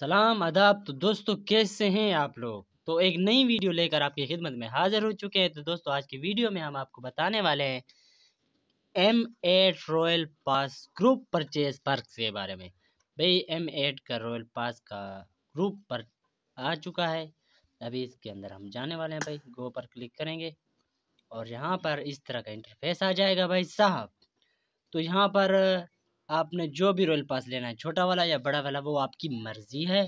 सलाम आदाब तो दोस्तों कैसे हैं आप लोग तो एक नई वीडियो लेकर आपकी खिदमत में हाजिर हो चुके हैं तो दोस्तों आज की वीडियो में हम आपको बताने वाले हैं M eight royal pass group purchase perk के बारे में भाई एम एट का रॉयल पास का ग्रुप पर आ चुका है अभी इसके अंदर हम जाने वाले हैं भाई गो पर क्लिक करेंगे और यहाँ पर इस तरह का इंटरफेस आ जाएगा भाई साहब तो यहाँ पर आपने जो भी रॉयल पास लेना है छोटा वाला या बड़ा वाला वो आपकी मर्ज़ी है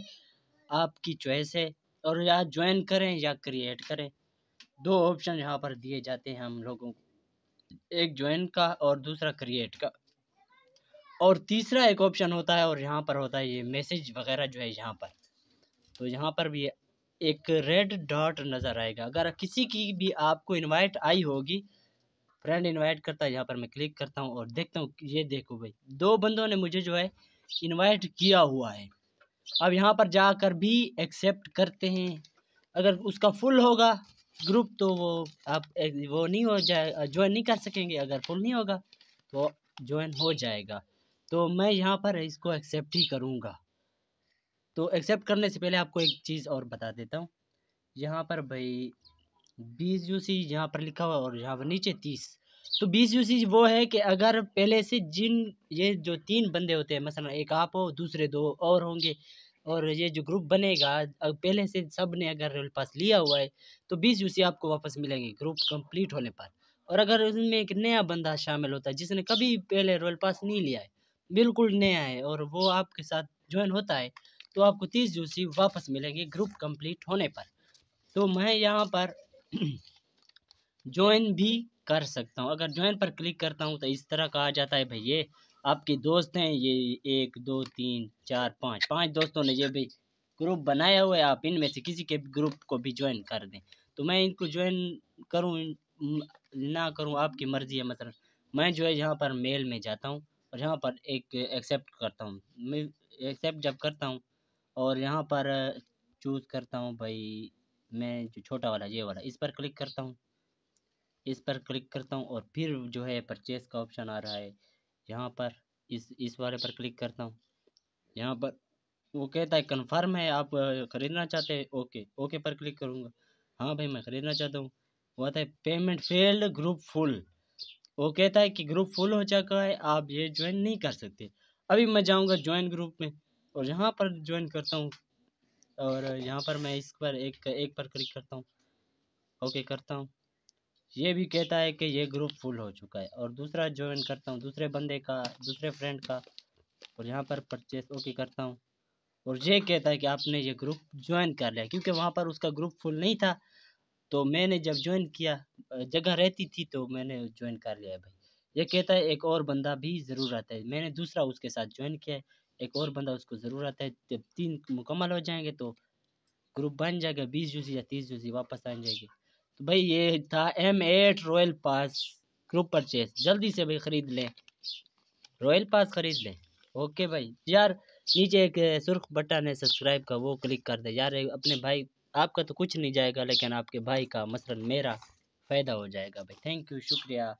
आपकी चॉइस है और या ज्वाइन करें या क्रिएट करें दो ऑप्शन यहाँ पर दिए जाते हैं हम लोगों को एक ज्वाइन का और दूसरा क्रिएट का और तीसरा एक ऑप्शन होता है और यहाँ पर होता है ये मैसेज वगैरह जो है यहाँ पर तो यहाँ पर भी एक रेड डॉट नज़र आएगा अगर किसी की भी आपको इनवाइट आई होगी फ्रेंड इनवाइट करता है यहाँ पर मैं क्लिक करता हूँ और देखता हूँ ये देखो भाई दो बंदों ने मुझे जो है इनवाइट किया हुआ है अब यहाँ पर जाकर भी एक्सेप्ट करते हैं अगर उसका फुल होगा ग्रुप तो वो आप वो नहीं हो जाए ज्वाइन नहीं कर सकेंगे अगर फुल नहीं होगा तो ज्वाइन हो जाएगा तो मैं यहाँ पर इसको एक्सेप्ट ही करूँगा तो एक्सेप्ट करने से पहले आपको एक चीज़ और बता देता हूँ यहाँ पर भाई बीस यू सी यहाँ पर लिखा हुआ और यहाँ पर नीचे तीस तो बीस यू सी वो है कि अगर पहले से जिन ये जो तीन बंदे होते हैं मसलन एक आप हो दूसरे दो और होंगे और ये जो ग्रुप बनेगा पहले से सब ने अगर रोल पास लिया हुआ है तो बीस यूसी आपको वापस मिलेंगे ग्रुप कंप्लीट होने पर और अगर उसमें एक नया बंदा शामिल होता है जिसने कभी पहले रोल पास नहीं लिया है बिल्कुल नया है और वो आपके साथ ज्वाइन होता है तो आपको तीस यूसी वापस मिलेंगे ग्रुप कंप्लीट होने पर तो मैं यहाँ पर ज्वाइन भी कर सकता हूँ अगर ज्वाइन पर क्लिक करता हूँ तो इस तरह का आ जाता है भाई ये आपके दोस्त हैं ये एक दो तीन चार पाँच पाँच दोस्तों ने ये भी ग्रुप बनाया हुआ है आप इनमें से किसी के ग्रुप को भी ज्वाइन कर दें तो मैं इनको ज्वाइन करूँ ना करूँ आपकी मर्ज़ी है मतलब मैं जो है यहाँ पर मेल में जाता हूँ और यहाँ पर एक एक्सेप्ट करता हूँ मैं एक्सेप्ट जब करता हूँ और यहाँ पर चूज़ करता हूँ भाई मैं जो छोटा वाला ये वाला इस पर क्लिक करता हूँ इस पर क्लिक करता हूँ और फिर जो है परचेस का ऑप्शन आ रहा है यहाँ पर इस इस वाले पर क्लिक करता हूँ यहाँ पर वो कहता है कंफर्म है आप ख़रीदना चाहते हैं ओके ओके पर क्लिक करूँगा हाँ भाई मैं ख़रीदना चाहता हूँ वो आता है पेमेंट फेल्ड ग्रुप फुल वो कहता है कि ग्रुप फुल हो चुका है आप ये ज्वाइन नहीं कर सकते अभी मैं जाऊँगा ज्वाइन ग्रुप में और यहाँ पर ज्वाइन करता हूँ और यहाँ पर मैं इस पर एक एक पर क्लिक करता हूँ ओके करता हूँ ये भी कहता है कि ये ग्रुप फुल हो चुका है और दूसरा ज्वाइन करता हूँ दूसरे बंदे का दूसरे फ्रेंड का और यहाँ पर परचेस ओके करता हूँ और ये कहता है कि आपने ये ग्रुप ज्वाइन कर लिया क्योंकि वहाँ पर उसका ग्रुप फुल नहीं था तो मैंने जब ज्वाइन किया जगह रहती थी तो मैंने ज्वाइन कर लिया भाई ये कहता है एक और बंदा भी ज़रूर आता है मैंने दूसरा उसके साथ ज्वाइन किया है एक और बंदा उसको ज़रूरत है जब तीन मुकम्मल हो जाएंगे तो ग्रुप बन जाएगा बीस जूसी या तीस जूसी वापस आ जाएगी तो भाई ये था M eight royal pass group purchase जल्दी से भाई ख़रीद लें रॉयल पास ख़रीद लें ओके भाई यार नीचे एक सुर्ख बटन है सब्सक्राइब का वो क्लिक कर दे यार अपने भाई आपका तो कुछ नहीं जाएगा लेकिन आपके भाई का मसलन मेरा फ़ायदा हो जाएगा भाई थैंक यू शुक्रिया